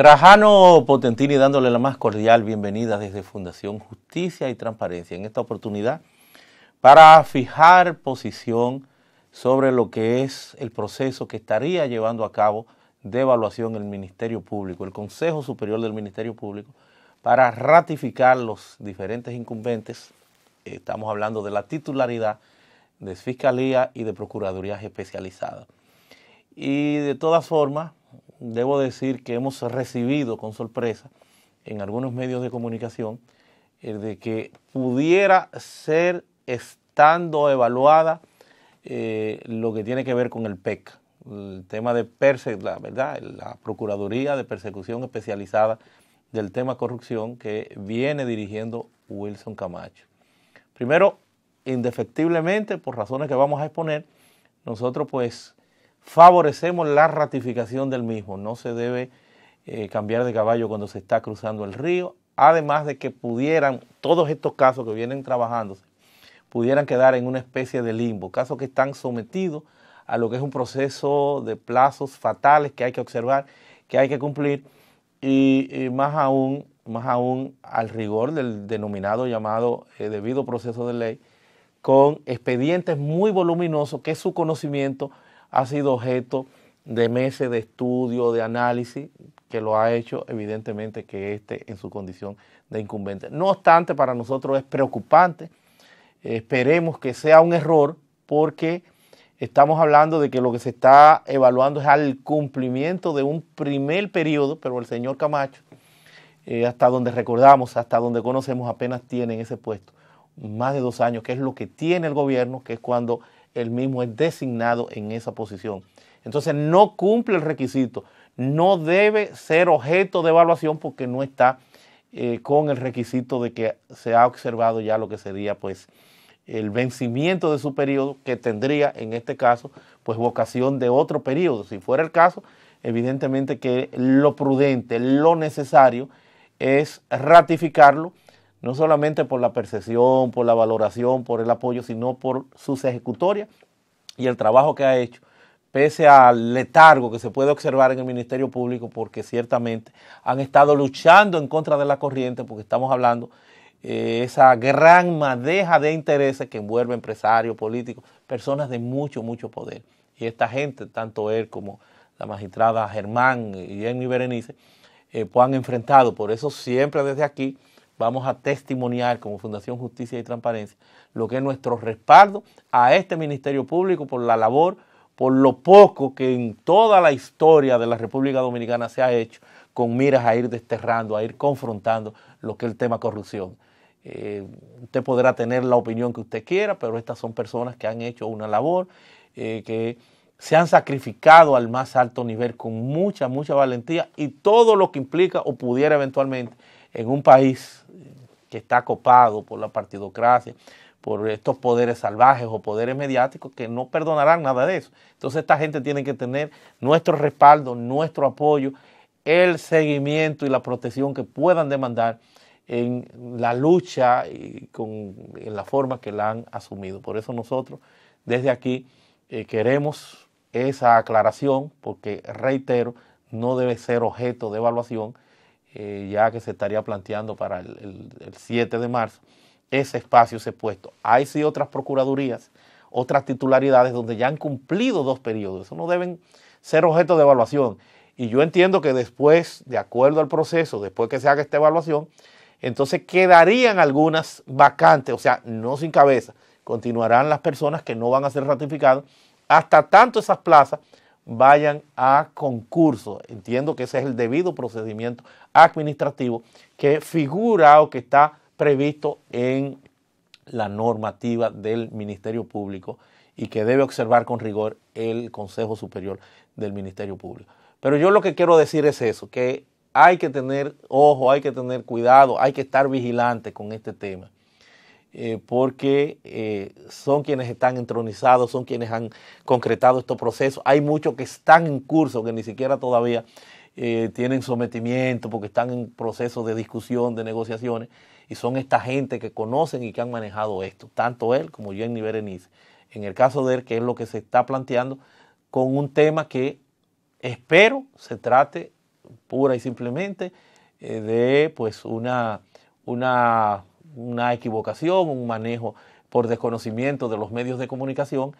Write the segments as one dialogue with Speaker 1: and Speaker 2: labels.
Speaker 1: Trajano Potentini dándole la más cordial bienvenida desde Fundación Justicia y Transparencia en esta oportunidad para fijar posición sobre lo que es el proceso que estaría llevando a cabo de evaluación el Ministerio Público, el Consejo Superior del Ministerio Público, para ratificar los diferentes incumbentes. Estamos hablando de la titularidad de Fiscalía y de Procuradurías Especializada. Y de todas formas, debo decir que hemos recibido con sorpresa en algunos medios de comunicación el eh, de que pudiera ser estando evaluada eh, lo que tiene que ver con el PEC, el tema de perse ¿verdad? la Procuraduría de Persecución Especializada del tema corrupción que viene dirigiendo Wilson Camacho. Primero, indefectiblemente, por razones que vamos a exponer, nosotros pues favorecemos la ratificación del mismo. No se debe eh, cambiar de caballo cuando se está cruzando el río, además de que pudieran, todos estos casos que vienen trabajándose, pudieran quedar en una especie de limbo, casos que están sometidos a lo que es un proceso de plazos fatales que hay que observar, que hay que cumplir, y, más aún más aún al rigor del denominado llamado eh, debido proceso de ley, con expedientes muy voluminosos que su conocimiento ha sido objeto de meses de estudio, de análisis, que lo ha hecho evidentemente que esté en su condición de incumbente. No obstante, para nosotros es preocupante, esperemos que sea un error, porque estamos hablando de que lo que se está evaluando es al cumplimiento de un primer periodo, pero el señor Camacho, eh, hasta donde recordamos, hasta donde conocemos, apenas tiene en ese puesto más de dos años, que es lo que tiene el gobierno, que es cuando el mismo es designado en esa posición. Entonces no cumple el requisito, no debe ser objeto de evaluación porque no está eh, con el requisito de que se ha observado ya lo que sería pues el vencimiento de su periodo que tendría en este caso pues vocación de otro periodo. Si fuera el caso, evidentemente que lo prudente, lo necesario es ratificarlo no solamente por la percepción, por la valoración, por el apoyo, sino por sus ejecutorias y el trabajo que ha hecho, pese al letargo que se puede observar en el Ministerio Público, porque ciertamente han estado luchando en contra de la corriente, porque estamos hablando eh, esa gran madeja de intereses que envuelve empresarios, políticos, personas de mucho, mucho poder. Y esta gente, tanto él como la magistrada Germán y Jenny Berenice, eh, pues han enfrentado, por eso siempre desde aquí, vamos a testimoniar como Fundación Justicia y Transparencia lo que es nuestro respaldo a este Ministerio Público por la labor, por lo poco que en toda la historia de la República Dominicana se ha hecho con miras a ir desterrando, a ir confrontando lo que es el tema corrupción. Eh, usted podrá tener la opinión que usted quiera, pero estas son personas que han hecho una labor, eh, que se han sacrificado al más alto nivel con mucha, mucha valentía y todo lo que implica o pudiera eventualmente en un país que está copado por la partidocracia, por estos poderes salvajes o poderes mediáticos que no perdonarán nada de eso. Entonces esta gente tiene que tener nuestro respaldo, nuestro apoyo, el seguimiento y la protección que puedan demandar en la lucha y en la forma que la han asumido. Por eso nosotros desde aquí eh, queremos esa aclaración porque, reitero, no debe ser objeto de evaluación eh, ya que se estaría planteando para el, 7 de marzo, ese espacio, ha puesto. Hay sí otras procuradurías, otras titularidades donde ya han cumplido dos periodos. Eso no deben ser objeto de evaluación. Y yo entiendo que después, de acuerdo al proceso, después que se haga esta evaluación, entonces quedarían algunas vacantes, o sea, no sin cabeza. Continuarán las personas que no van a ser ratificadas hasta tanto esas plazas vayan a concurso. Entiendo que ese es el debido procedimiento administrativo que figura o que está previsto en la normativa del Ministerio Público y que debe observar con rigor el Consejo Superior del Ministerio Público. Pero yo lo que quiero decir es eso, que hay que tener ojo, hay que tener cuidado, hay que estar vigilante con este tema. Eh, porque eh, son quienes están entronizados, son quienes han concretado estos procesos. Hay muchos que están en curso, que ni siquiera todavía eh, tienen sometimiento, porque están en proceso de discusión, de negociaciones, y son esta gente que conocen y que han manejado esto, tanto él como Jenny Berenice. En el caso de él, que es lo que se está planteando, con un tema que espero se trate pura y simplemente de pues una, una una equivocación, un manejo por desconocimiento de los medios de comunicación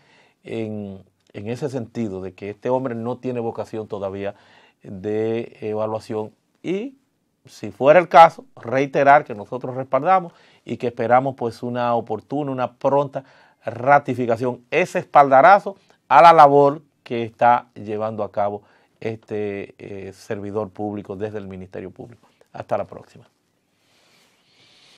Speaker 1: en, ese sentido, de que este hombre no tiene vocación todavía de evaluación y si fuera el caso, reiterar que nosotros respaldamos y que esperamos pues una oportuna, una pronta ratificación, ese espaldarazo a la labor que está llevando a cabo este eh, servidor público desde el Ministerio Público. Hasta la próxima.